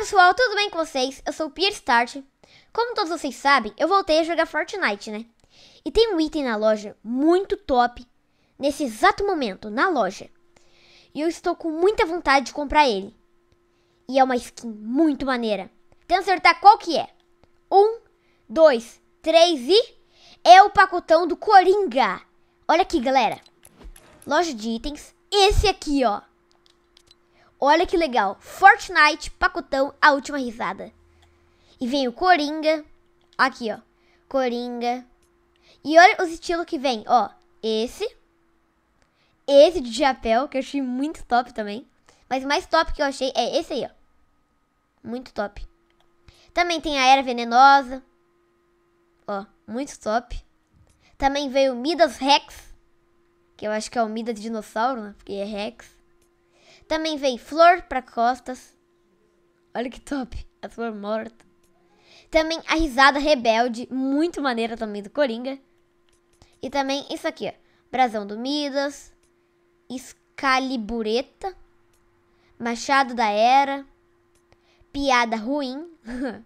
pessoal, tudo bem com vocês? Eu sou o Pierre Start. Como todos vocês sabem, eu voltei a jogar Fortnite, né? E tem um item na loja muito top nesse exato momento, na loja. E eu estou com muita vontade de comprar ele. E é uma skin muito maneira. Tem que acertar qual que é. Um, dois, três e... É o pacotão do Coringa. Olha aqui, galera. Loja de itens. Esse aqui, ó. Olha que legal. Fortnite, pacotão, a última risada. E vem o Coringa. Aqui, ó. Coringa. E olha os estilos que vem, ó. Esse. Esse de chapéu, que eu achei muito top também. Mas o mais top que eu achei é esse aí, ó. Muito top. Também tem a Era Venenosa. Ó, muito top. Também veio Midas Rex. Que eu acho que é o Midas Dinossauro, né? Porque é Rex. Também vem flor para costas. Olha que top, a flor morta. Também a risada rebelde, muito maneira também do Coringa. E também isso aqui, ó. Brasão do Midas, escalibureta Machado da Era, Piada Ruim,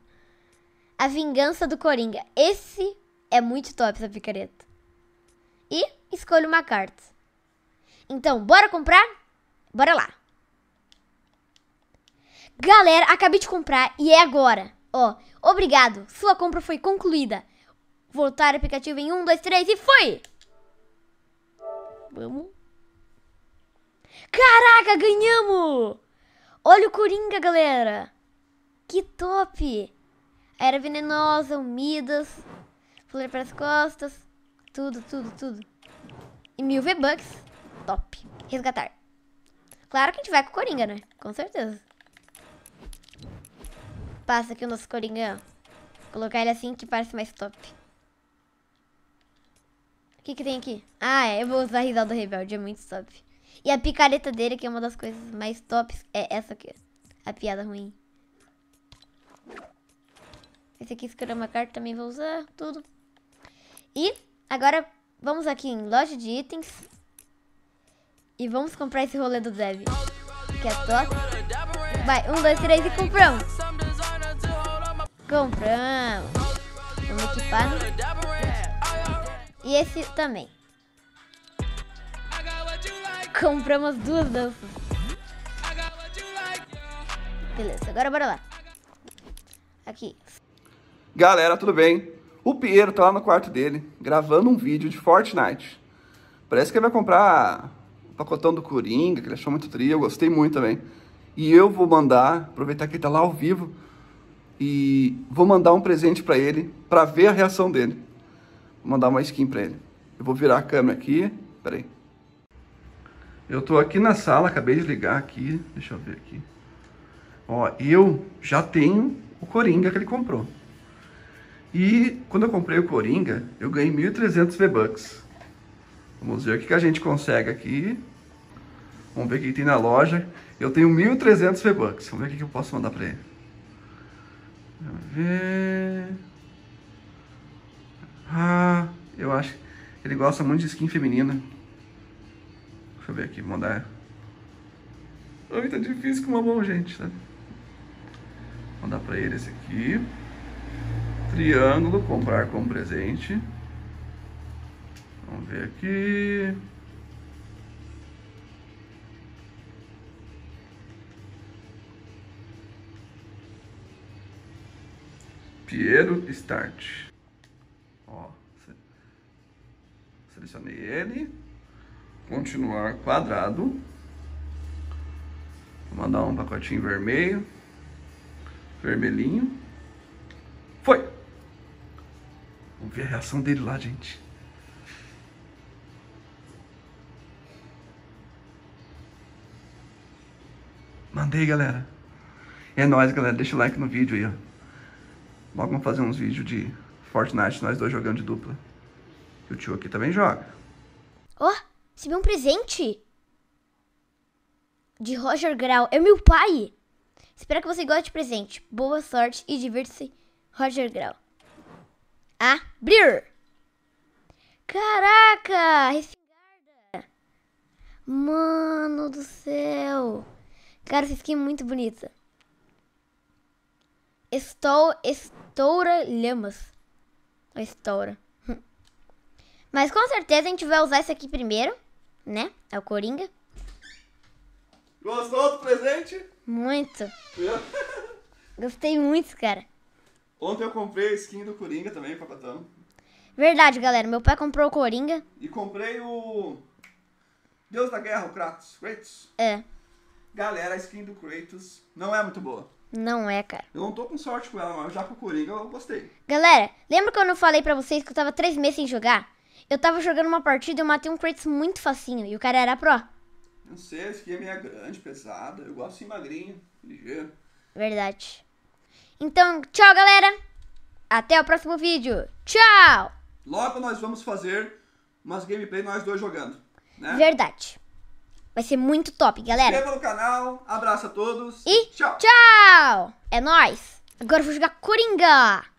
A Vingança do Coringa. Esse é muito top essa picareta. E escolho uma carta. Então, bora comprar? Bora lá! Galera, acabei de comprar e é agora. Ó, obrigado, sua compra foi concluída. Voltar aplicativo em 1, 2, 3 e foi! Vamos. Caraca, ganhamos! Olha o Coringa, galera! Que top! Era venenosa, umidas, flor para as costas, tudo, tudo, tudo. E mil V-Bucks, top. Resgatar. Claro que a gente vai com o Coringa, né? Com certeza passa aqui o nosso coringa, Colocar ele assim que parece mais top. O que que tem aqui? Ah, é, eu vou usar a risada do rebelde, é muito top. E a picareta dele, que é uma das coisas mais tops, é essa aqui. A piada ruim. Esse aqui, uma carta, também vou usar tudo. E agora vamos aqui em loja de itens. E vamos comprar esse rolê do Dev. Que é top. Vai, um, dois, três e compramos. Compramos. Vamos equipar. Né? E esse também. Compramos duas danças. Beleza, agora bora lá. Aqui. Galera, tudo bem? O Piero tá lá no quarto dele, gravando um vídeo de Fortnite. Parece que ele vai comprar o pacotão do Coringa, que ele achou muito trio, eu gostei muito também. E eu vou mandar, aproveitar que ele tá lá ao vivo, e vou mandar um presente para ele para ver a reação dele. Vou mandar uma skin para ele. Eu vou virar a câmera aqui. Peraí. Eu tô aqui na sala, acabei de ligar aqui. Deixa eu ver aqui. Ó, eu já tenho o Coringa que ele comprou. E quando eu comprei o Coringa, eu ganhei 1.300 V-Bucks. Vamos ver o que, que a gente consegue aqui. Vamos ver o que tem na loja. Eu tenho 1.300 V-Bucks. Vamos ver o que, que eu posso mandar para ele. Vamos ver. Ah, eu acho que ele gosta muito de skin feminina. Deixa eu ver aqui, mandar. Ai, tá difícil com uma mão, gente, tá? Vou dar pra ele esse aqui. Triângulo, comprar como presente. Vamos ver aqui. Piero Start. Ó, selecionei ele. Continuar quadrado. Vou mandar um pacotinho vermelho. Vermelhinho. Foi! Vamos ver a reação dele lá, gente. Mandei, galera. É nóis, galera. Deixa o like no vídeo aí, ó. Logo vamos fazer uns vídeos de Fortnite, nós dois jogando de dupla. E o tio aqui também joga. Ó, oh, recebi um presente. De Roger Grau. É meu pai. Espero que você goste de presente. Boa sorte e divirta-se, Roger Grau. Abrir. Caraca, refingarda. Mano do céu. Cara, essa skin é muito bonita. Estou, estoura lhamas. Estoura. Mas com certeza a gente vai usar esse aqui primeiro, né? É o Coringa. Gostou do presente? Muito. Gostei muito, cara. Ontem eu comprei a skin do Coringa também, papatão. Verdade, galera. Meu pai comprou o Coringa. E comprei o... Deus da Guerra, o Kratos. Kratos. É. Galera, a skin do Kratos não é muito boa. Não é, cara. Eu não tô com sorte com ela, mas já com o Coringa eu gostei. Galera, lembra quando eu falei pra vocês que eu tava três meses sem jogar? Eu tava jogando uma partida e eu matei um Kratos muito facinho. E o cara era pro. Não sei, esse game é grande, pesada. Eu gosto assim, magrinho, ligeiro. Verdade. Então, tchau, galera. Até o próximo vídeo. Tchau! Logo nós vamos fazer umas gameplay nós dois jogando. Né? Verdade. Vai ser muito top, galera. Inscreva no canal, abraço a todos. E tchau. Tchau. É nóis. Agora eu vou jogar Coringa.